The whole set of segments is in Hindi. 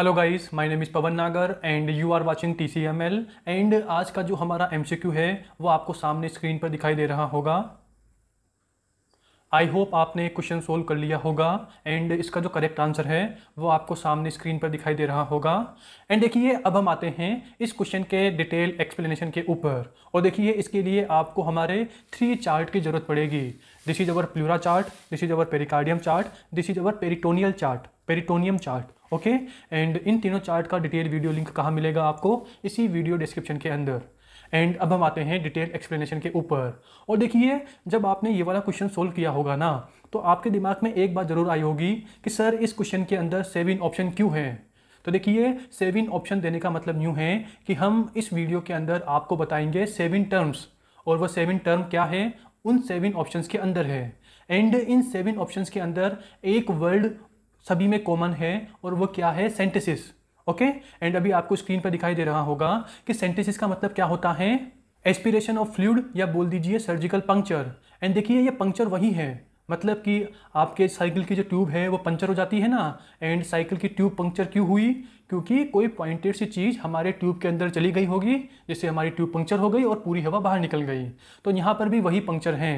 hello guys my name is Pawan Nagar and you are watching T C M L and आज का जो हमारा एम सी क्यू है वो आपको सामने स्क्रीन पर दिखाई दे रहा होगा आई होप आपने क्वेश्चन सोल्व कर लिया होगा एंड इसका जो करेक्ट आंसर है वो आपको सामने स्क्रीन पर दिखाई दे रहा होगा एंड देखिए अब हम आते हैं इस क्वेश्चन के डिटेल एक्सप्लेनेशन के ऊपर और देखिए इसके लिए आपको हमारे थ्री चार्ट की ज़रूरत पड़ेगी this is our pleura chart this is our pericardium chart this is our peritoneal chart peritoneum chart okay and इन तीनों चार्ट का डिटेल वीडियो लिंक कहाँ मिलेगा आपको इसी वीडियो डिस्क्रिप्शन के अंदर एंड अब हम आते हैं डिटेल एक्सप्लेनेशन के ऊपर और देखिए जब आपने ये वाला क्वेश्चन सोल्व किया होगा ना तो आपके दिमाग में एक बात ज़रूर आई होगी कि सर इस क्वेश्चन के अंदर सेविन ऑप्शन क्यों है तो देखिए सेविन ऑप्शन देने का मतलब यूँ है कि हम इस वीडियो के अंदर आपको बताएंगे सेविन टर्म्स और वह सेविन टर्म क्या है उन सेविन ऑप्शन के अंदर है एंड इन सेविन ऑप्शन के अंदर एक वर्ड सभी में कॉमन है और वह क्या है सेंटेसिस ओके एंड अभी आपको स्क्रीन पर दिखाई दे रहा होगा कि सेंटेसिस का मतलब क्या होता है एस्पिरेशन ऑफ फ्लूड या बोल दीजिए सर्जिकल पंक्चर एंड देखिए ये पंक्चर वही है मतलब कि आपके साइकिल की जो ट्यूब है वो पंचर हो जाती है ना एंड साइकिल की ट्यूब पंक्चर क्यों हुई क्योंकि कोई पॉइंटेड सी चीज़ हमारे ट्यूब के अंदर चली गई होगी जिससे हमारी ट्यूब पंक्चर हो गई और पूरी हवा बाहर निकल गई तो यहाँ पर भी वही पंक्चर हैं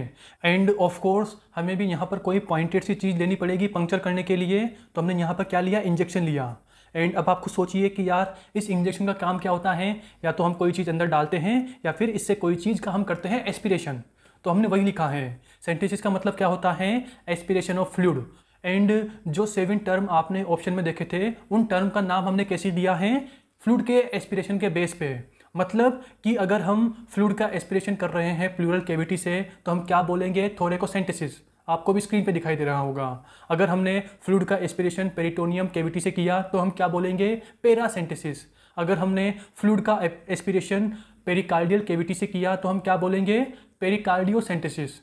एंड ऑफ कोर्स हमें भी यहाँ पर कोई पॉइंटेड सी चीज़ लेनी पड़ेगी पंक्चर करने के लिए तो हमने यहाँ पर क्या लिया इंजेक्शन लिया एंड अब आपको सोचिए कि यार इस इंजेक्शन का काम क्या होता है या तो हम कोई चीज़ अंदर डालते हैं या फिर इससे कोई चीज़ का हम करते हैं एस्पिरेशन तो हमने वही लिखा है सेंटेसिस का मतलब क्या होता है एस्पिरेशन ऑफ फ्लूड एंड जो सेवन टर्म आपने ऑप्शन में देखे थे उन टर्म का नाम हमने कैसे दिया है फ्लूड के एस्पिरेशन के बेस पे मतलब कि अगर हम फ्लूड का एस्पिरेशन कर रहे हैं प्लूरल कैविटी से तो हम क्या बोलेंगे थोड़े को सेंटिसिस आपको भी स्क्रीन पे दिखाई दे रहा होगा अगर हमने फ्लूड का एस्पिरेशन पेरिटोनियम कैविटी से किया तो हम क्या बोलेंगे पेरासेंटेसिस अगर हमने फ्लूड का एस्पिरेशन पेरिकार्डियल कैविटी से किया तो हम क्या बोलेंगे पेरिकार्डियोसेंटेसिस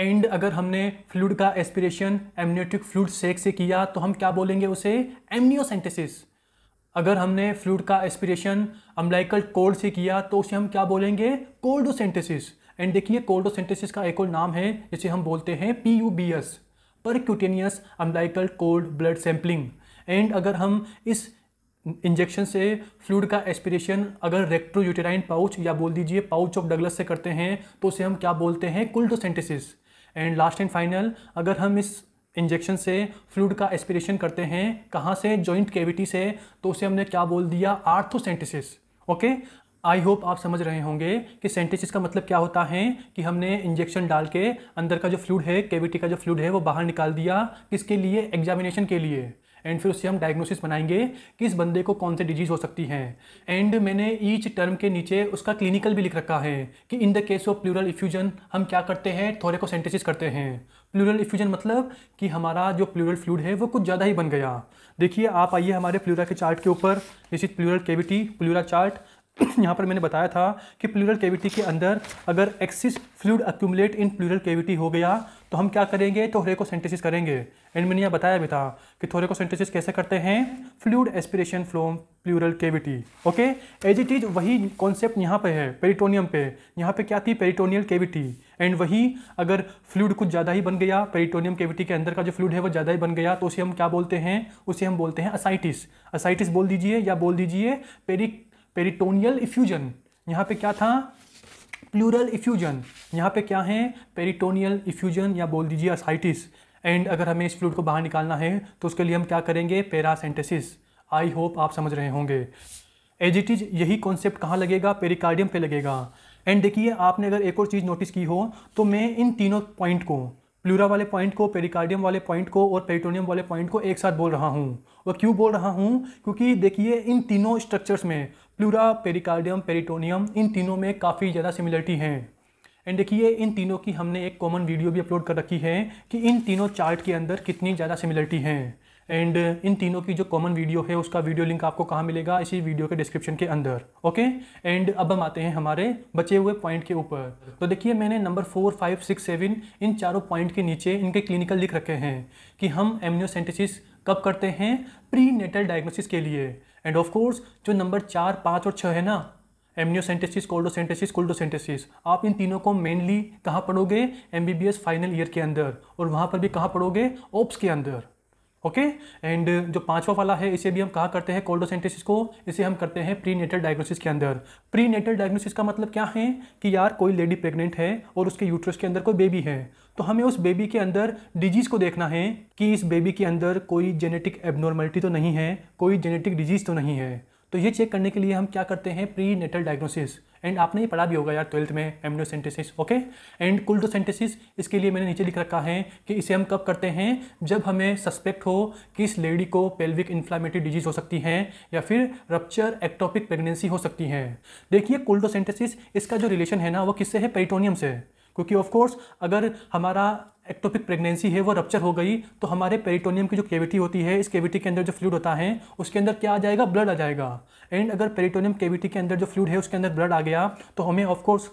एंड अगर हमने फ्लूड का एस्पिरेशन एमनियोटिक फ्लूड सेक से किया तो हम क्या बोलेंगे उसे एमनियोसेंटेसिस अगर हमने फ्लूड का एस्पिरेशन अम्लाइकल कोल्ड से किया तो उसे हम क्या बोलेंगे कोल्डोसेंटेसिस एंड देखिए कोल्डोसेंटेसिस का एक और नाम है जिसे हम बोलते हैं P U B S percutaneous umbilical cord blood sampling and अगर हम इस इंजेक्शन से फ्लूड का एस्पिरेशन अगर रेक्ट्रो यूटेराइन पाउच या बोल दीजिए पाउच ऑफ डगलस से करते हैं तो उसे हम क्या बोलते हैं cordocentesis and last and final अगर हम इस इंजेक्शन से फ्लूड का एस्पिरेशन करते हैं कहाँ से जॉइंट कैविटी से तो उसे हमने क्या बोल दिया आर्थोसेंटिसिस ओके आई होप आप समझ रहे होंगे कि सेंटेसिस का मतलब क्या होता है कि हमने इंजेक्शन डाल के अंदर का जो फ्लूड है केविटी का जो फ्लूड है वो बाहर निकाल दिया किसके लिए एग्जामिनेशन के लिए एंड फिर उससे हम डायग्नोसिस बनाएंगे कि इस बंदे को कौन से डिजीज़ हो सकती है एंड मैंने ईच टर्म के नीचे उसका क्लिनिकल भी लिख रखा है कि in the case of pleural effusion हम क्या करते हैं थोड़े को सेंटेसिस करते हैं प्लूरल इफ्यूजन मतलब कि हमारा जो प्लूरल फ्लूड है वो कुछ ज़्यादा ही बन गया देखिए आप आइए हमारे प्लूरा के चार्ट के ऊपर this pleural cavity pleura chart यहाँ पर मैंने बताया था कि प्लूरल कैविटी के अंदर अगर excess fluid accumulate in pleural cavity हो गया तो हम क्या करेंगे सेंटेसिस तो करेंगे एंड मैंने यहाँ बताया भी था कि को सेंटेसिस कैसे करते हैं fluid aspiration from pleural cavity okay as it is वही कॉन्सेप्ट यहाँ पे है पेरिटोनियम पे यहाँ पे क्या थी पेरिटोनियल कैविटी एंड वही अगर फ्लूड कुछ ज़्यादा ही बन गया पेरिटोनियम कैविटी के अंदर का जो फ्लूड है वो ज़्यादा ही बन गया तो उसे हम क्या बोलते हैं उसे हम बोलते हैं असाइटिस असाइटिस बोल दीजिए या बोल दीजिए पेरी पेरिटोनियल इफ्यूजन यहाँ पे क्या था प्लूरल इफ्यूजन यहाँ पे क्या है पेरिटोनियल इफ्यूजन या बोल दीजिए असाइटिस एंड अगर हमें इस फ्लूड को बाहर निकालना है तो उसके लिए हम क्या करेंगे पेरासेंटेसिस आई होप आप समझ रहे होंगे एज इट इज यही कॉन्सेप्ट कहाँ लगेगा पेरिकार्डियम पे लगेगा एंड देखिए आपने अगर एक और चीज़ नोटिस की हो तो मैं इन तीनों पॉइंट को प्लूरा वाले पॉइंट को पेरिकार्डियम वाले पॉइंट को और पेरिटोनियम वाले पॉइंट को एक साथ बोल रहा हूँ वह क्यों बोल रहा हूँ क्योंकि देखिए इन तीनों स्ट्रक्चर्स में प्लूरा पेरिकार्डियम पेरिटोनियम इन तीनों में काफ़ी ज़्यादा सिमिलरिटी हैं एंड देखिए इन तीनों की हमने एक कॉमन वीडियो भी अपलोड कर रखी है कि इन तीनों चार्ट के अंदर कितनी ज़्यादा सिमिलरिटी हैं एंड इन तीनों की जो कॉमन वीडियो है उसका वीडियो लिंक आपको कहाँ मिलेगा इसी वीडियो के डिस्क्रिप्शन के अंदर ओके एंड अब हम आते हैं हमारे बचे हुए पॉइंट के ऊपर तो देखिए मैंने number four five six seven इन चारों पॉइंट के नीचे इनके क्लिनिकल लिख रखे हैं कि हम एम्नियोसेंटेसिस कब करते हैं प्री नेटल डायग्नोसिस के लिए एंड ऑफ कोर्स जो नंबर चार पाँच और छः है ना एमनियोसेंटेसिस कोल्डोसेंटेसिस कोल्डोसेंटेसिस आप इन तीनों को मेनली कहाँ पढ़ोगे एम फाइनल ईयर के अंदर और वहाँ पर भी कहाँ पढ़ोगे ओप्स के अंदर ओके एंड uh, जो पांचवा वाला है इसे भी हम कहा करते हैं कोल्डोसेंटेसिस को इसे हम करते हैं प्री नेटल डायग्नोसिस के अंदर प्री नेटल डायग्नोसिस का मतलब क्या है कि यार कोई लेडी प्रेग्नेंट है और उसके यूट्रस के अंदर कोई बेबी है तो हमें उस बेबी के अंदर डिजीज़ को देखना है कि इस बेबी के अंदर कोई जेनेटिक एबनॉर्मलिटी तो नहीं है कोई जेनेटिक डिजीज़ तो नहीं है तो ये चेक करने के लिए हम क्या करते हैं प्री नेटल डायग्नोसिस एंड आपने ये पढ़ा भी होगा यार ट्वेल्थ में एमनोसेंटेसिस ओके एंड कुल्टोसेंटेसिस इसके लिए मैंने नीचे लिख रखा है कि इसे हम कब करते हैं जब हमें सस्पेक्ट हो कि इस लेडी को पेल्विक इन्फ्लामेटरी डिजीज हो सकती है या फिर रप्चर एक्टोपिक प्रेगनेंसी हो सकती है देखिए कुल्टोसेंटेसिस इसका जो रिलेशन है ना वो किससे है पेरिटोनियम से क्योंकि ऑफ कोर्स अगर हमारा एक्टोपिक प्रेगनेंसी है वो रप्चर हो गई तो हमारे पेरिटोनियम की जो केविटी होती है इस केविटी के अंदर जो फ्लूड होता है उसके अंदर क्या आ जाएगा ब्लड आ जाएगा एंड अगर पेरिटोनियम केविटी के अंदर जो फ्लूड है उसके अंदर ब्लड आ गया तो हमें ऑफकोर्स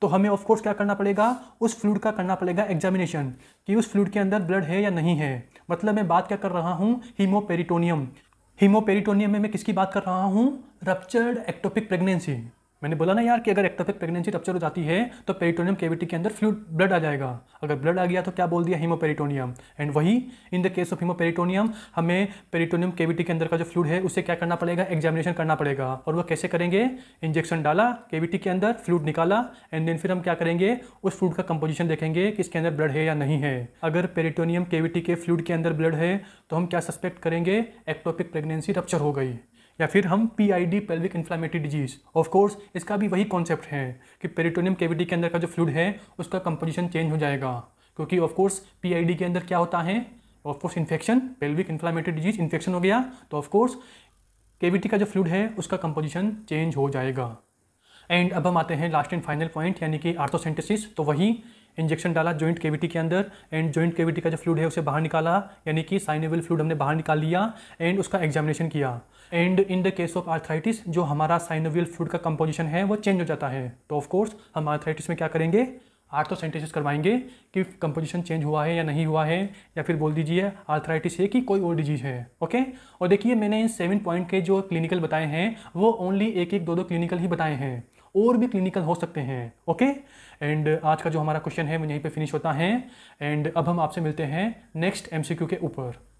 तो हमें ऑफकोर्स क्या करना पड़ेगा उस फ्लूड का करना पड़ेगा एग्जामिनेशन कि उस फ्लूड के अंदर ब्लड है या नहीं है मतलब मैं बात क्या कर रहा हूँ हीमोपेरिटोनियम हीमोपेरिटोनियम में मैं किसकी बात कर रहा हूँ रप्चर्ड एक्टोपिक प्रेगनेंसी मैंने बोला ना यार कि अगर एक्टोपिक प्रेगनेंसी रप्चर हो जाती है तो पेरिटोनियम केविटी के अंदर फ्लूड ब्लड आ जाएगा अगर ब्लड आ गया तो क्या बोल दिया हीमोपेरिटोनियम एंड वही in the case of haemoperitoneum हमें पेरिटोनियम केविटी के अंदर का जो फ्लूड है उसे क्या करना पड़ेगा एग्जामिनेशन करना पड़ेगा और वो कैसे करेंगे इंजेक्शन डाला केविटी के अंदर फ्लूड निकाला एंड देन फिर हम क्या करेंगे उस फ्लूड का कंपोजिशन देखेंगे कि इसके अंदर ब्लड है या नहीं है अगर पेरिटोनियम केविटी के फ्लूड के अंदर ब्लड है तो हम क्या सस्पेक्ट करेंगे एक्टोपिक प्रेगनेंसी रप्चर हो गई या फिर हम P I D pelvic inflammatory disease of course इसका भी वही कॉन्सेप्ट है कि पेरिटोनियम कैविटी के अंदर का जो फ्लूड है उसका कंपोजिशन चेंज हो जाएगा क्योंकि ऑफकोर्स पी आई डी के अंदर क्या होता है of course infection pelvic inflammatory disease infection हो गया तो ऑफकोर्स केविटी का जो फ्लूड है उसका कंपोजिशन चेंज हो जाएगा एंड अब हम आते हैं लास्ट एंड फाइनल पॉइंट यानी कि आर्थोसेंटेसिस तो वही इंजेक्शन डाला जॉइंट केविटी के अंदर एंड जॉइंट केविटी का जो फ्लूड है उसे बाहर निकाला यानी कि साइनेबल फ्लूड हमने बाहर निकाल लिया एंड उसका एग्जामिनेशन किया and in the case of arthritis जो हमारा साइनोवियल फ्लूड का कंपोजिशन है वो चेंज हो जाता है तो ऑफकोर्स हम आर्थराइटिस में क्या करेंगे आर्थोसेंटेसिस करवाएंगे कि कंपोजिशन चेंज हुआ है या नहीं हुआ है या फिर बोल दीजिए आर्थराइटिस है कि कोई और डिजीज़ है ओके और देखिए मैंने इन सेवन पॉइंट के जो क्लिनिकल बताए हैं वो ओनली एक एक दो दो क्लिनिकल ही बताए हैं और भी क्लिनिकल हो सकते हैं ओके एंड uh, आज का जो हमारा क्वेश्चन है वो यहीं पे फिनिश होता है एंड अब हम आपसे मिलते हैं नेक्स्ट एमसीक्यू के ऊपर